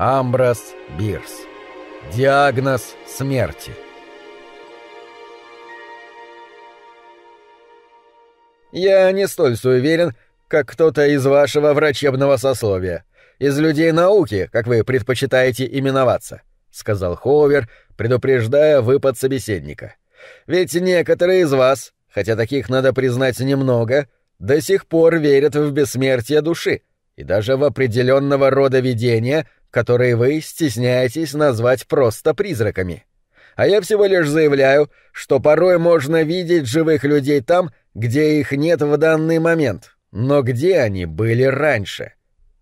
Амброс Бирс. Диагноз смерти. Я не столь суеверен, как кто-то из вашего врачебного сословия. Из людей науки, как вы предпочитаете именоваться, — сказал Ховер, предупреждая выпад собеседника. Ведь некоторые из вас, хотя таких надо признать немного, до сих пор верят в бессмертие души и даже в определенного рода видения — которые вы стесняетесь назвать просто призраками. А я всего лишь заявляю, что порой можно видеть живых людей там, где их нет в данный момент, но где они были раньше.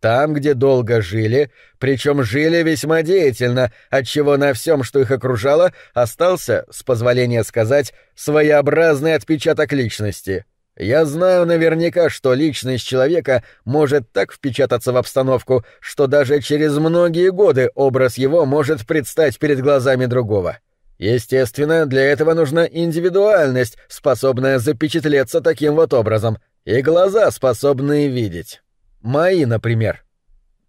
Там, где долго жили, причем жили весьма деятельно, отчего на всем, что их окружало, остался, с позволения сказать, своеобразный отпечаток личности — я знаю наверняка, что личность человека может так впечататься в обстановку, что даже через многие годы образ его может предстать перед глазами другого. Естественно, для этого нужна индивидуальность, способная запечатлеться таким вот образом, и глаза, способные видеть. Мои, например.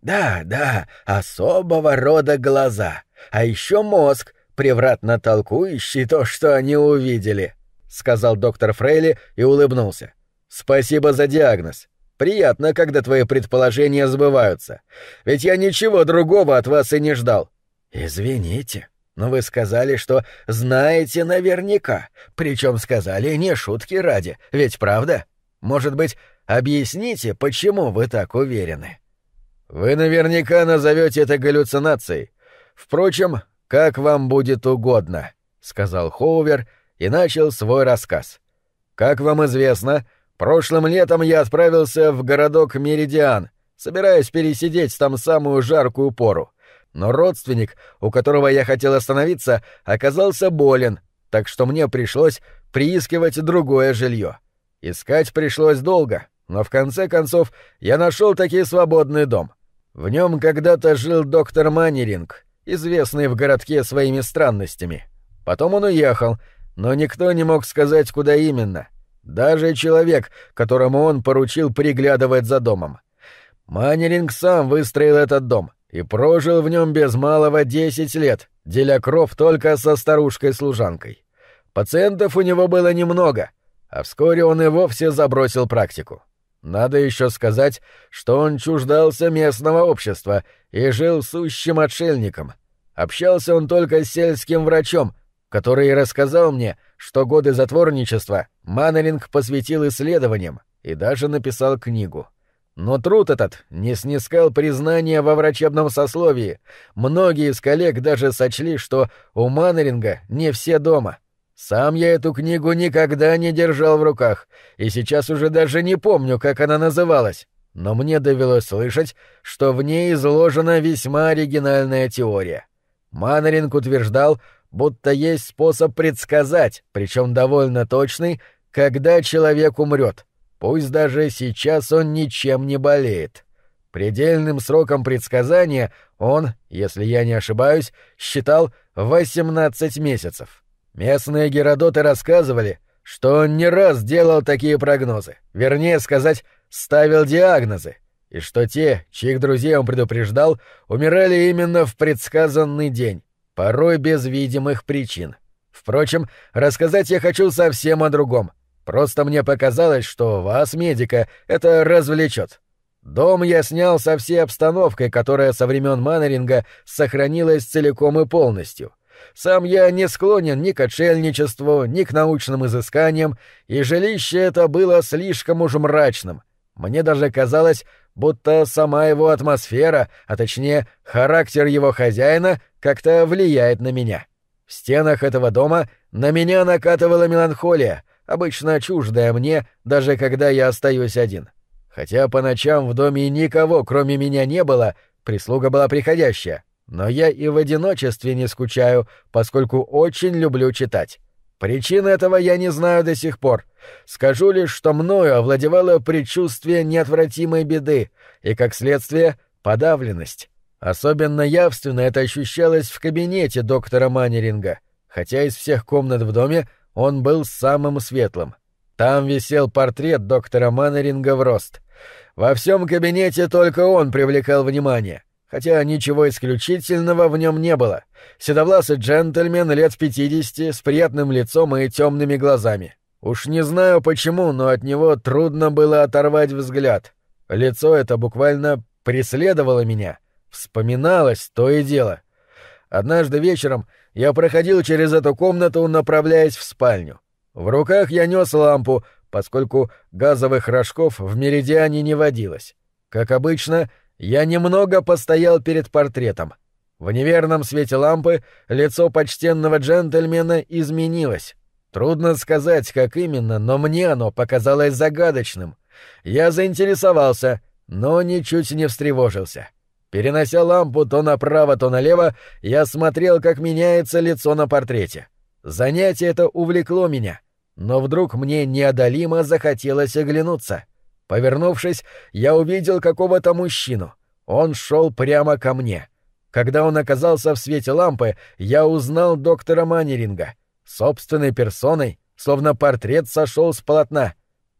Да, да, особого рода глаза. А еще мозг, превратно толкующий то, что они увидели. — сказал доктор Фрейли и улыбнулся. «Спасибо за диагноз. Приятно, когда твои предположения сбываются. Ведь я ничего другого от вас и не ждал». «Извините», но вы сказали, что знаете наверняка, причем сказали не шутки ради, ведь правда? Может быть, объясните, почему вы так уверены? Вы наверняка назовете это галлюцинацией. Впрочем, как вам будет угодно, сказал Хоувер и начал свой рассказ. «Как вам известно, прошлым летом я отправился в городок Меридиан, собираясь пересидеть там самую жаркую пору. Но родственник, у которого я хотел остановиться, оказался болен, так что мне пришлось приискивать другое жилье. Искать пришлось долго, но в конце концов я нашел таки свободный дом. В нем когда-то жил доктор Маннеринг, известный в городке своими странностями. Потом он уехал, но никто не мог сказать, куда именно. Даже человек, которому он поручил приглядывать за домом. Манеринг сам выстроил этот дом и прожил в нем без малого десять лет, деля кров только со старушкой-служанкой. Пациентов у него было немного, а вскоре он и вовсе забросил практику. Надо еще сказать, что он чуждался местного общества и жил сущим отшельником. Общался он только с сельским врачом, который рассказал мне, что годы затворничества Маннеринг посвятил исследованиям и даже написал книгу. Но труд этот не снискал признания во врачебном сословии. Многие из коллег даже сочли, что у Маннеринга не все дома. Сам я эту книгу никогда не держал в руках, и сейчас уже даже не помню, как она называлась. Но мне довелось слышать, что в ней изложена весьма оригинальная теория. Маннеринг утверждал, будто есть способ предсказать, причем довольно точный, когда человек умрет, пусть даже сейчас он ничем не болеет. Предельным сроком предсказания он, если я не ошибаюсь, считал 18 месяцев. Местные Геродоты рассказывали, что он не раз делал такие прогнозы, вернее сказать, ставил диагнозы, и что те, чьих друзей он предупреждал, умирали именно в предсказанный день, порой без видимых причин. Впрочем, рассказать я хочу совсем о другом. Просто мне показалось, что вас, медика, это развлечет. Дом я снял со всей обстановкой, которая со времен Маннеринга сохранилась целиком и полностью. Сам я не склонен ни к отшельничеству, ни к научным изысканиям, и жилище это было слишком уж мрачным. Мне даже казалось, будто сама его атмосфера, а точнее характер его хозяина, как-то влияет на меня. В стенах этого дома на меня накатывала меланхолия, обычно чуждая мне, даже когда я остаюсь один. Хотя по ночам в доме никого, кроме меня, не было, прислуга была приходящая, но я и в одиночестве не скучаю, поскольку очень люблю читать. Причин этого я не знаю до сих пор. Скажу лишь, что мною овладевало предчувствие неотвратимой беды и, как следствие, подавленность. Особенно явственно это ощущалось в кабинете доктора Маннеринга, хотя из всех комнат в доме он был самым светлым. Там висел портрет доктора Маннеринга в рост. Во всем кабинете только он привлекал внимание, хотя ничего исключительного в нем не было. Седовласый джентльмен лет 50 с приятным лицом и темными глазами. Уж не знаю почему, но от него трудно было оторвать взгляд. Лицо это буквально преследовало меня — Вспоминалось то и дело. Однажды вечером я проходил через эту комнату, направляясь в спальню. В руках я нес лампу, поскольку газовых рожков в меридиане не водилось. Как обычно, я немного постоял перед портретом. В неверном свете лампы лицо почтенного джентльмена изменилось. Трудно сказать, как именно, но мне оно показалось загадочным. Я заинтересовался, но ничуть не встревожился. — Перенося лампу то направо, то налево, я смотрел, как меняется лицо на портрете. Занятие это увлекло меня, но вдруг мне неодолимо захотелось оглянуться. Повернувшись, я увидел какого-то мужчину. Он шел прямо ко мне. Когда он оказался в свете лампы, я узнал доктора Маннеринга Собственной персоной, словно портрет сошел с полотна.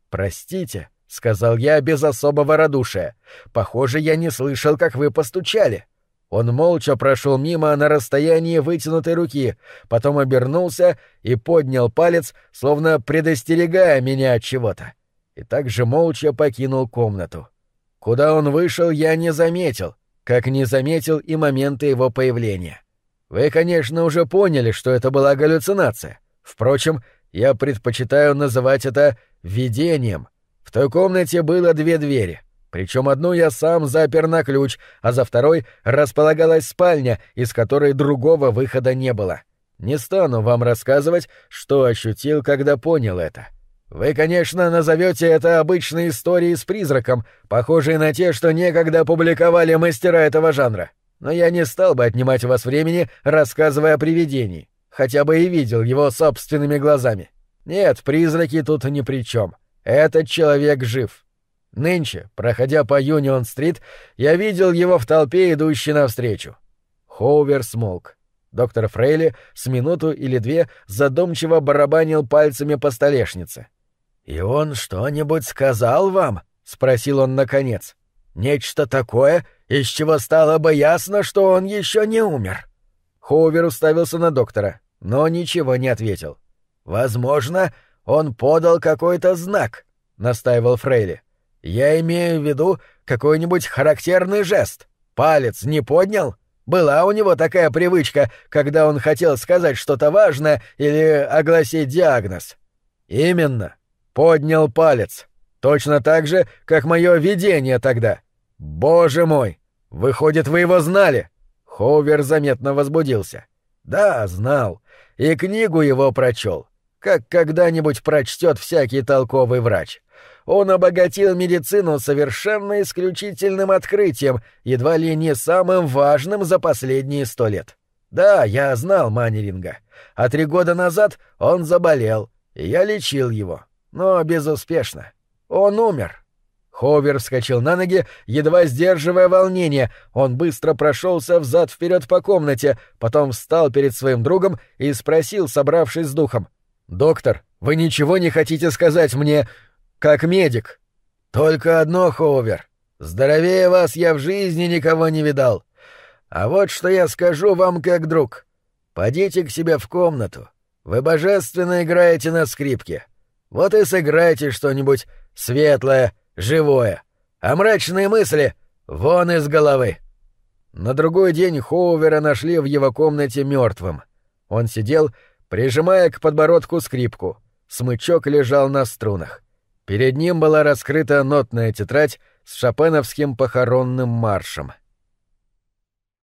«Простите», — сказал я без особого радушия. «Похоже, я не слышал, как вы постучали». Он молча прошел мимо на расстоянии вытянутой руки, потом обернулся и поднял палец, словно предостерегая меня от чего-то, и также молча покинул комнату. Куда он вышел, я не заметил, как не заметил и момента его появления. Вы, конечно, уже поняли, что это была галлюцинация. Впрочем, я предпочитаю называть это «видением», в той комнате было две двери. Причем одну я сам запер на ключ, а за второй располагалась спальня, из которой другого выхода не было. Не стану вам рассказывать, что ощутил, когда понял это. Вы, конечно, назовете это обычной историей с призраком, похожей на те, что некогда публиковали мастера этого жанра. Но я не стал бы отнимать у вас времени, рассказывая о привидении. Хотя бы и видел его собственными глазами. Нет, призраки тут ни при чем. — этот человек жив. Нынче, проходя по Юнион-стрит, я видел его в толпе, идущей навстречу. Хоувер смолк. Доктор Фрейли с минуту или две задумчиво барабанил пальцами по столешнице. «И он что-нибудь сказал вам?» — спросил он наконец. «Нечто такое, из чего стало бы ясно, что он еще не умер». Хоувер уставился на доктора, но ничего не ответил. «Возможно, — он подал какой-то знак, настаивал Фрейли. Я имею в виду какой-нибудь характерный жест. Палец не поднял? Была у него такая привычка, когда он хотел сказать что-то важное или огласить диагноз. Именно. Поднял палец. Точно так же, как мое видение тогда. Боже мой! Выходит, вы его знали? Хоувер заметно возбудился. Да, знал. И книгу его прочел как когда-нибудь прочтет всякий толковый врач. Он обогатил медицину совершенно исключительным открытием, едва ли не самым важным за последние сто лет. Да, я знал Маннеринга. А три года назад он заболел, и я лечил его. Но безуспешно. Он умер. Ховер вскочил на ноги, едва сдерживая волнение. Он быстро прошелся взад-вперед по комнате, потом встал перед своим другом и спросил, собравшись с духом. «Доктор, вы ничего не хотите сказать мне, как медик?» «Только одно, Хоувер. Здоровее вас я в жизни никого не видал. А вот что я скажу вам как друг. Подите к себе в комнату. Вы божественно играете на скрипке. Вот и сыграйте что-нибудь светлое, живое. А мрачные мысли вон из головы». На другой день Хоувера нашли в его комнате мертвым. Он сидел и прижимая к подбородку скрипку. Смычок лежал на струнах. Перед ним была раскрыта нотная тетрадь с шопеновским похоронным маршем —